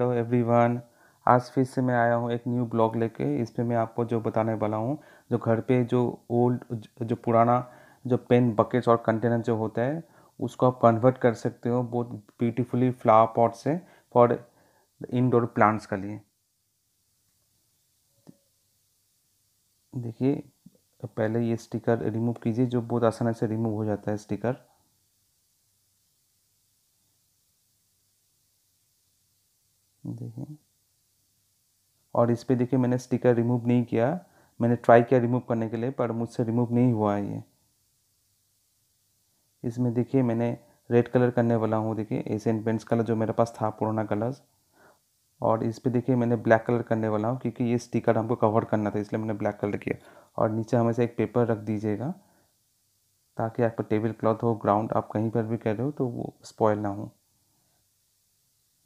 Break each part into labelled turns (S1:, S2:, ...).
S1: hello everyone आज फिर से मैं आया हूँ एक न्यू ब्लॉग लेके इस पर मैं आपको जो बताने वाला हूँ जो घर पे जो ओल्ड जो पुराना जो पेन बकेट्स और कंटेनर जो होता है उसको आप कन्वर्ट कर सकते हो बहुत ब्यूटीफुली फ्लावर पॉट से फॉर इनडोर प्लांट्स के लिए देखिए पहले ये स्टिकर रिमूव कीजिए जो बहुत आसानी से रिमूव हो जाता है स्टिकर और इस पर देखिए मैंने स्टिकर रिमूव नहीं किया मैंने ट्राई किया रिमूव करने के लिए पर मुझसे रिमूव नहीं हुआ है ये इसमें देखिए मैंने रेड कलर करने वाला हूँ देखिए एशियन पेंट्स कलर जो मेरे पास था पुराना कलर्स और इस पर देखिए मैंने ब्लैक कलर करने वाला हूँ क्योंकि ये स्टिकर हमको कवर करना था इसलिए मैंने ब्लैक कलर किया और नीचे हमेशा एक पेपर रख दीजिएगा ताकि आपका टेबल क्लॉथ हो ग्राउंड आप कहीं पर भी कर रहे हो तो वो स्पॉयल ना हो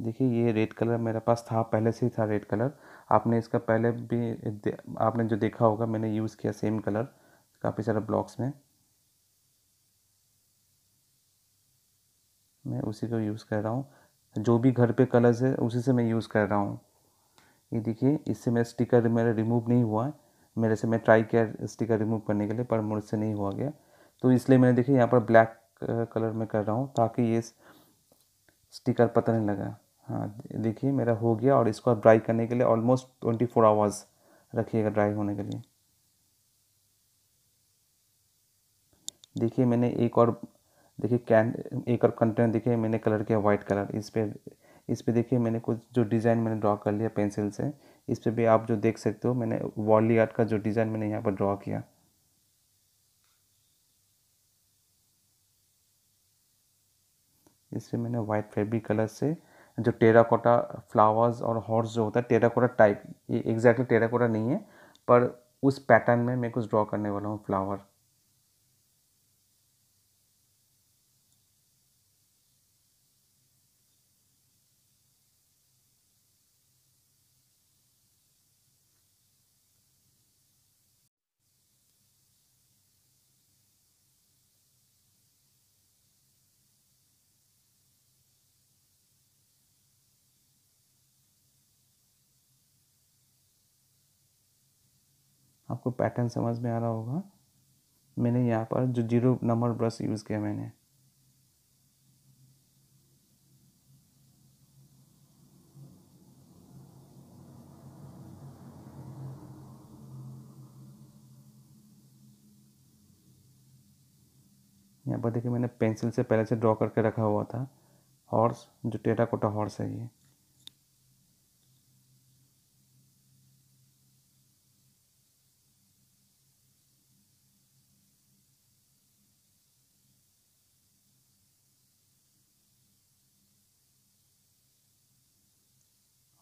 S1: देखिए ये रेड कलर मेरे पास था पहले से ही था रेड कलर आपने इसका पहले भी आपने जो देखा होगा मैंने यूज़ किया सेम कलर काफ़ी सारे ब्लॉक्स में मैं उसी को यूज़ कर रहा हूँ जो भी घर पे कलर्स है उसी से मैं यूज़ कर रहा हूँ ये देखिए इससे मेरा स्टिकर मेरा रिमूव नहीं हुआ है मेरे से मैं ट्राई किया स्टिकर रिमूव करने के लिए पर मुझसे नहीं हुआ गया तो इसलिए मैंने देखिए यहाँ पर ब्लैक कलर में कर रहा हूँ ताकि ये स्टिकर पता नहीं लगा हाँ देखिए मेरा हो गया और इसको आप ड्राई करने के लिए ऑलमोस्ट ट्वेंटी फोर आवर्स रखिएगा ड्राई होने के लिए देखिए मैंने एक और देखिए कैन एक और कंटेनर देखिए मैंने कलर किया वाइट कलर इस पर इस पर देखिए मैंने कुछ जो डिज़ाइन मैंने ड्रॉ कर लिया पेंसिल से इस पर भी आप जो देख सकते हो मैंने वॉली आर्ट का जो डिज़ाइन मैंने यहाँ पर ड्रॉ किया इस पर मैंने वाइट फेब्रिक कलर से जो टेराकोटा फ्लावर्स और हॉर्स जो होता है टेराकोटा टाइप ये एग्जैक्टली टेराकोटा नहीं है पर उस पैटर्न में मैं कुछ ड्रॉ करने वाला हूँ फ्लावर आपको पैटर्न समझ में आ रहा होगा मैंने यहाँ पर जो जीरो नंबर ब्रश यूज़ किया मैंने यहाँ पर देखिए मैंने पेंसिल से पहले से ड्रॉ करके रखा हुआ था हॉर्स जो टेटा कोटा हॉर्स है ये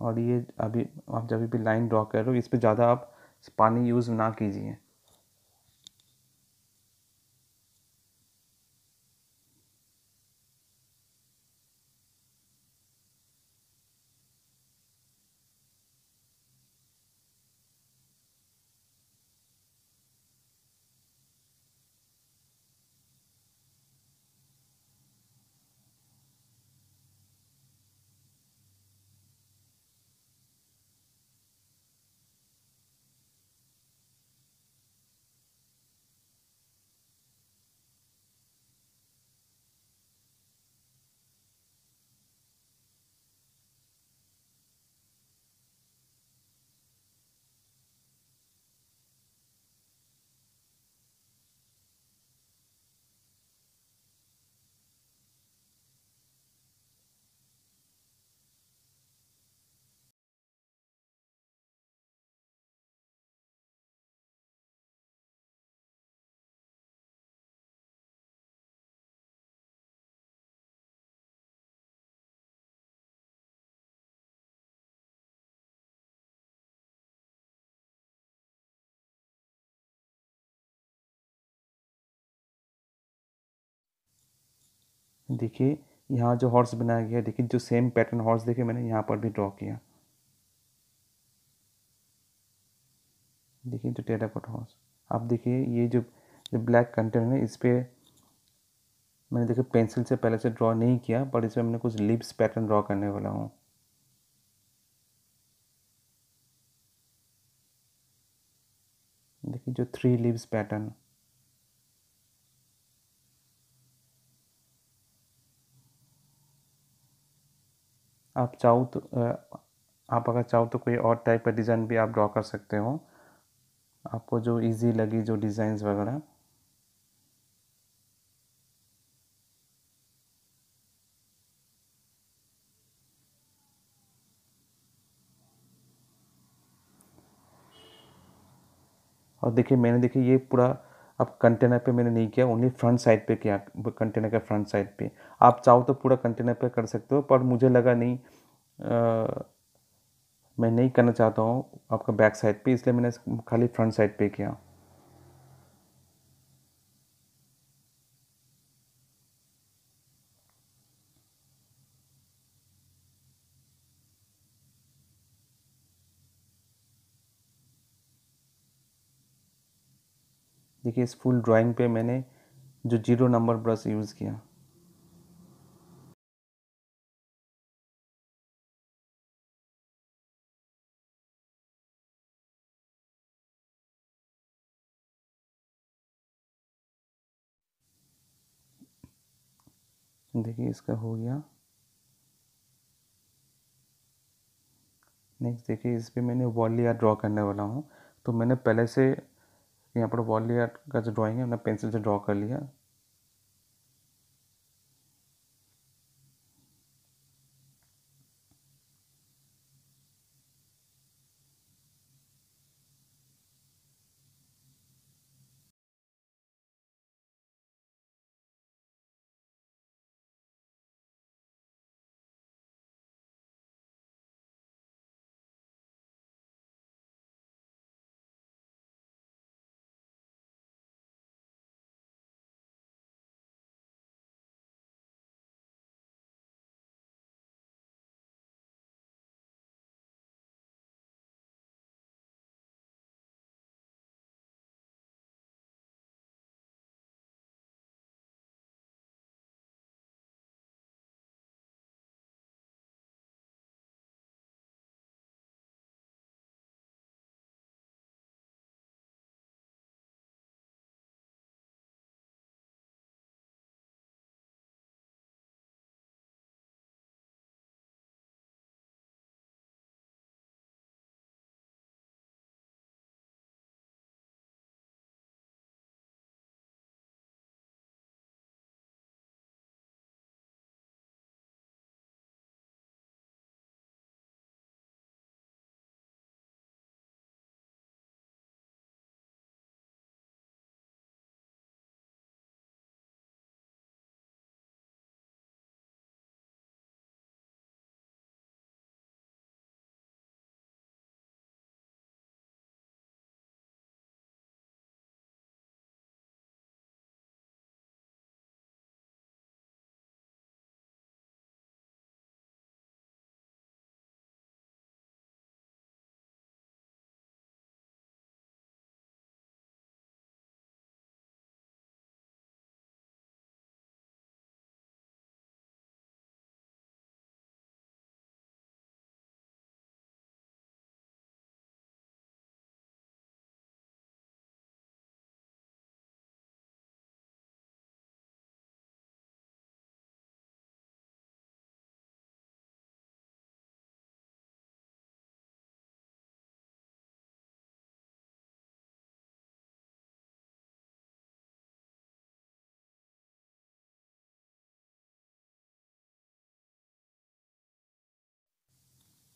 S1: और ये अभी आप जब भी लाइन ड्रॉ करो इस पर ज़्यादा आप पानी यूज़ ना कीजिए देखिए यहाँ जो हॉर्स बनाया गया देखिए जो सेम पैटर्न हॉर्स देखे मैंने यहाँ पर भी ड्रॉ किया देखिए जो टेराकोट हॉर्स आप देखिए ये जो जो ब्लैक कंटेनर है इस पर मैंने देखिए पेंसिल से पहले से ड्रॉ नहीं किया पर इसमें मैंने कुछ लिप्स पैटर्न ड्रॉ करने वाला हूँ देखिए जो थ्री लिप्स पैटर्न आप चाहो तो आप अगर चाहो तो कोई और टाइप का डिज़ाइन भी आप ड्रॉ कर सकते हो आपको जो इजी लगी जो डिज़ाइंस वगैरह और देखिए मैंने देखिए ये पूरा अब कंटेनर पे मैंने नहीं किया ओनली फ्रंट साइड पे किया कंटेनर के फ्रंट साइड पे आप चाहो तो पूरा कंटेनर पे कर सकते हो पर मुझे लगा नहीं मैं नहीं करना चाहता हूँ आपका बैक साइड पे इसलिए मैंने खाली फ्रंट साइड पे किया देखिए इस फुल ड्राइंग पे मैंने जो जीरो नंबर ब्रश यूज़ किया देखिए इसका हो गया नेक्स्ट देखिए इस पर मैंने वॉल लेयर ड्रॉ करने वाला हूँ तो मैंने पहले से यहाँ पर वॉल लेयर का जो ड्राइंग है मैंने पेंसिल से ड्रॉ कर लिया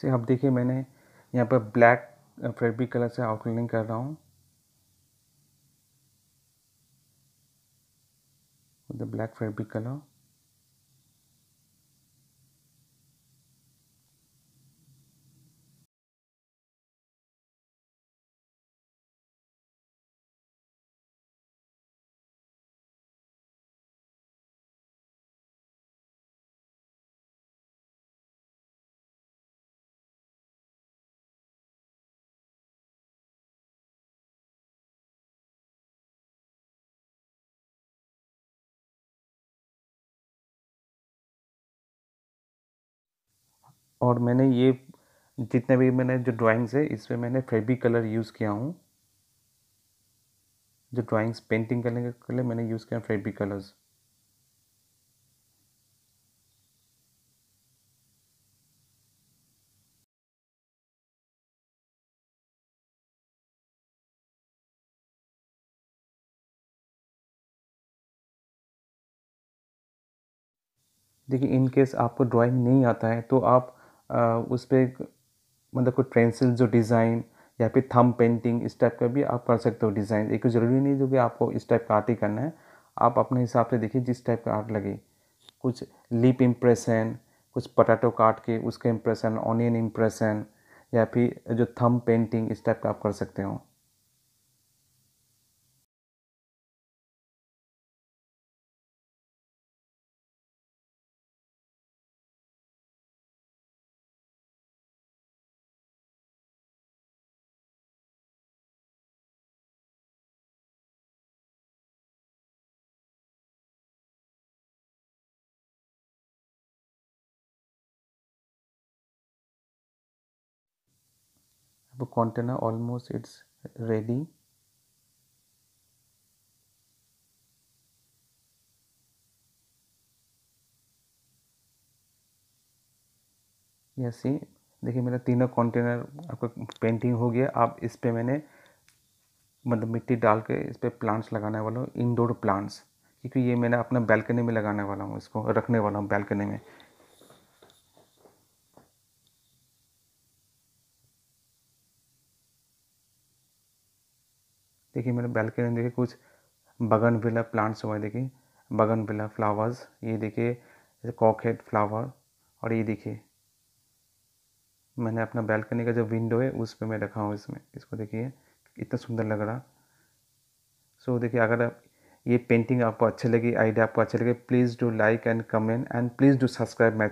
S1: से आप देखिए मैंने यहाँ पर ब्लैक फेब्रिक कलर से आउटलाइनिंग कर रहा हूँ ब्लैक फेब्रिक कलर और मैंने ये जितने भी मैंने जो ड्राइंग्स है इसमें मैंने फेबी कलर यूज़ किया हूँ जो ड्राइंग्स पेंटिंग करने के लिए मैंने यूज़ किया फेबी कलर्स देखिए इन केस आपको ड्राइंग नहीं आता है तो आप उस पर मतलब कुछ पेंसिल जो डिज़ाइन या फिर थम पेंटिंग इस टाइप का भी आप कर सकते हो डिज़ाइन एक ज़रूरी नहीं जो कि आपको इस टाइप का आर्ट ही करना है आप अपने हिसाब से देखिए जिस टाइप का आर्ट लगे कुछ लिप इम्प्रेशन कुछ पटाटो काट के उसका इम्प्रेशन ऑनियन इम्प्रेशन या फिर जो थम पेंटिंग इस टाइप का आप कर सकते हो the container almost it's ready सी देखिए मेरा तीनों कंटेनर आपका पेंटिंग हो गया अब इस पर मैंने मतलब मिट्टी डाल के इस पर प्लांट्स लगाने वाला हूँ इनडोर प्लांट्स क्योंकि ये मैंने अपना बैल्कनी में लगाने वाला हूँ इसको रखने वाला हूँ बैल्कनी में देखिए मेरे बैल्कनी में देखिए कुछ बगन बिला प्लांट्स हुए देखिए बगन बिला फ्लावर्स ये देखिए कॉकहेड फ्लावर और ये देखिए मैंने अपना बैल्कनी का जो विंडो है उस पर मैं रखा हूँ इसमें इसको देखिए इतना सुंदर लग रहा सो so, देखिए अगर ये पेंटिंग आपको अच्छी लगी आइडिया आपको अच्छी लगे please do like and comment and please do subscribe my